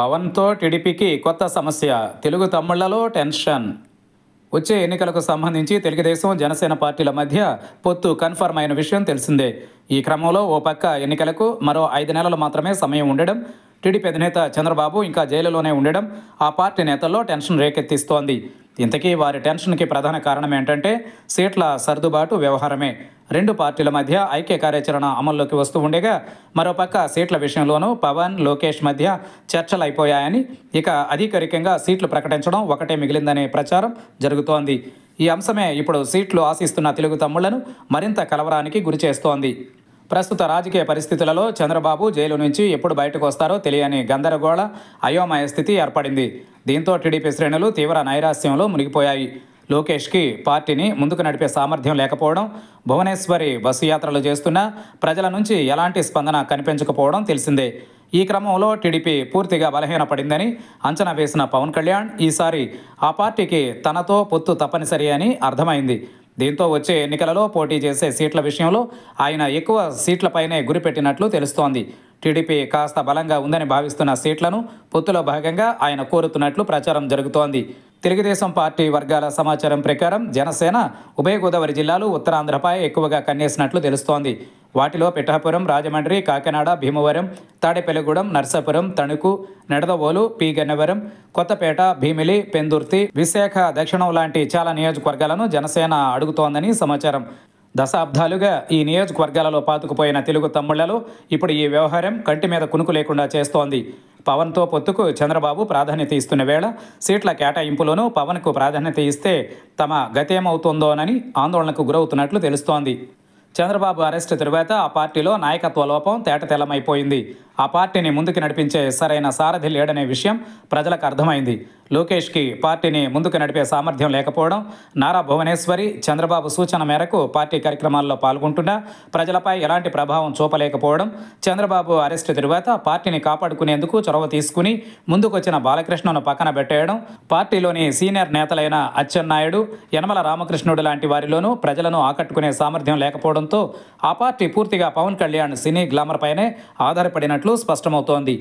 పవన్తో టీడీపీకి కొత్త సమస్య తెలుగు తమ్ముళ్లలో టెన్షన్ వచ్చే ఎన్నికలకు సంబంధించి తెలుగుదేశం జనసేన పార్టీల మధ్య పొత్తు కన్ఫర్మ్ అయిన విషయం తెలిసిందే ఈ క్రమంలో ఓ పక్క ఎన్నికలకు మరో ఐదు నెలలు మాత్రమే సమయం ఉండడం టీడీపీ అధినేత చంద్రబాబు ఇంకా జైలులోనే ఉండడం ఆ పార్టీ నేతల్లో టెన్షన్ రేకెత్తిస్తోంది ఇంతకీ వారి టెన్షన్కి ప్రధాన కారణం ఏంటంటే సీట్ల సర్దుబాటు వ్యవహారమే రెండు పార్టీల మధ్య ఐక్య కార్యాచరణ అమల్లోకి వస్తూ ఉండగా మరోపక్క సీట్ల విషయంలోనూ పవన్ లోకేష్ మధ్య చర్చలు అయిపోయాయని ఇక అధికారికంగా సీట్లు ప్రకటించడం ఒకటే మిగిలిందనే ప్రచారం జరుగుతోంది ఈ అంశమే ఇప్పుడు సీట్లు ఆశిస్తున్న తెలుగు తమ్ముళ్లను మరింత కలవరానికి గురిచేస్తోంది ప్రస్తుత రాజకీయ పరిస్థితులలో చంద్రబాబు జైలు నుంచి ఎప్పుడు బయటకు వస్తారో తెలియని గందరగోళ అయోమయ స్థితి ఏర్పడింది దీంతో టీడీపీ శ్రేణులు తీవ్ర నైరాస్యంలో మునిగిపోయాయి లోకేష్కి పార్టీని ముందుకు నడిపే సామర్థ్యం లేకపోవడం భువనేశ్వరి బస్సు యాత్రలు చేస్తున్న ప్రజల నుంచి ఎలాంటి స్పందన కనిపించకపోవడం తెలిసిందే ఈ క్రమంలో టీడీపీ పూర్తిగా బలహీనపడిందని అంచనా వేసిన పవన్ కళ్యాణ్ ఈసారి ఆ పార్టీకి తనతో పొత్తు తప్పనిసరి అని అర్థమైంది దీంతో వచ్చే ఎన్నికలలో పోటీ చేసే సీట్ల విషయంలో ఆయన ఎక్కువ సీట్లపైనే గురిపెట్టినట్లు తెలుస్తోంది టీడీపీ కాస్త బలంగా ఉందని భావిస్తున్న సీట్లను పొత్తులో భాగంగా ఆయన కోరుతున్నట్లు ప్రచారం జరుగుతోంది తెలుగుదేశం పార్టీ వర్గాల సమాచారం ప్రకారం జనసేన ఉభయ గోదావరి జిల్లాలు ఉత్తరాంధ్రపై ఎక్కువగా కన్నేసినట్లు తెలుస్తోంది వాటిలో పిఠాపురం రాజమండ్రి కాకినాడ భీమవరం తాడేపల్లిగూడెం నర్సాపురం తణుకు నెడదవోలు పి గన్నవరం కొత్తపేట భీమిలి పెందుర్తి విశాఖ దక్షిణం లాంటి చాలా నియోజకవర్గాలను జనసేన అడుగుతోందని సమాచారం దశాబ్దాలుగా ఈ నియోజకవర్గాలలో పాతుకుపోయిన తెలుగు తమ్ముళ్లలో ఇప్పుడు ఈ వ్యవహారం కంటి మీద కునుకు లేకుండా చేస్తోంది పవన్తో పొత్తుకు చంద్రబాబు ప్రాధాన్యత ఇస్తున్న వేళ సీట్ల కేటాయింపులోనూ పవన్కు ప్రాధాన్యత ఇస్తే తమ గతేమవుతుందోనని ఆందోళనకు గురవుతున్నట్లు తెలుస్తోంది చంద్రబాబు అరెస్టు తరువాత ఆ పార్టీలో నాయకత్వ లోపం తేటతెల్లమైపోయింది ఆ పార్టీని ముందుకు నడిపించే సరైన సారథి లేడనే విషయం ప్రజలకు అర్థమైంది లోకేష్కి పార్టీని ముందుకు నడిపే సామర్థ్యం లేకపోవడం నారా భువనేశ్వరి చంద్రబాబు సూచన మేరకు పార్టీ కార్యక్రమాల్లో పాల్గొంటున్నా ప్రజలపై ఎలాంటి ప్రభావం చూపలేకపోవడం చంద్రబాబు అరెస్టు తరువాత పార్టీని కాపాడుకునేందుకు చొరవ తీసుకుని ముందుకొచ్చిన బాలకృష్ణను పక్కన పెట్టేయడం పార్టీలోని సీనియర్ నేతలైన అచ్చెన్నాయుడు యనమల రామకృష్ణుడు లాంటి వారిలోనూ ప్రజలను ఆకట్టుకునే సామర్థ్యం లేకపోవడంతో ఆ పార్టీ పూర్తిగా పవన్ కళ్యాణ్ సినీ గ్లామర్ పైనే ఆధారపడినట్లు చేస్తున్నట్లు స్పష్టమవుతోంది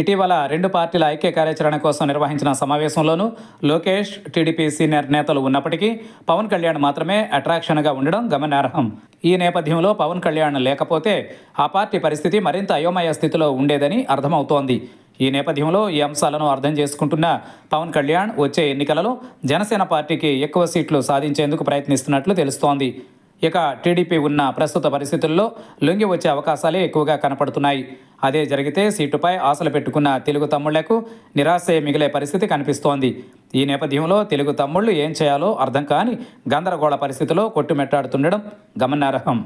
ఇటీవల రెండు పార్టీల ఐక్య కార్యాచరణ కోసం నిర్వహించిన సమావేశంలోనూ లోకేష్ టీడీపీ సీనియర్ నేతలు ఉన్నప్పటికీ పవన్ కళ్యాణ్ మాత్రమే అట్రాక్షన్గా ఉండడం గమనార్హం ఈ నేపథ్యంలో పవన్ కళ్యాణ్ లేకపోతే ఆ పార్టీ పరిస్థితి మరింత అయోమయ స్థితిలో ఉండేదని అర్థమవుతోంది ఈ నేపథ్యంలో ఈ అంశాలను అర్థం చేసుకుంటున్న పవన్ కళ్యాణ్ వచ్చే ఎన్నికలలో జనసేన పార్టీకి ఎక్కువ సీట్లు సాధించేందుకు ప్రయత్నిస్తున్నట్లు తెలుస్తోంది ఇక టీడీపీ ఉన్న ప్రస్తుత పరిస్థితుల్లో లొంగి వచ్చే అవకాశాలే ఎక్కువగా కనపడుతున్నాయి అదే జరిగితే సీటుపై ఆశలు పెట్టుకున్న తెలుగు తమ్ముళ్లకు నిరాశే మిగిలే పరిస్థితి కనిపిస్తోంది ఈ నేపథ్యంలో తెలుగు తమ్ముళ్ళు ఏం చేయాలో అర్థం కాని గందరగోళ పరిస్థితిలో కొట్టుమెట్టాడుతుండడం గమనార్హం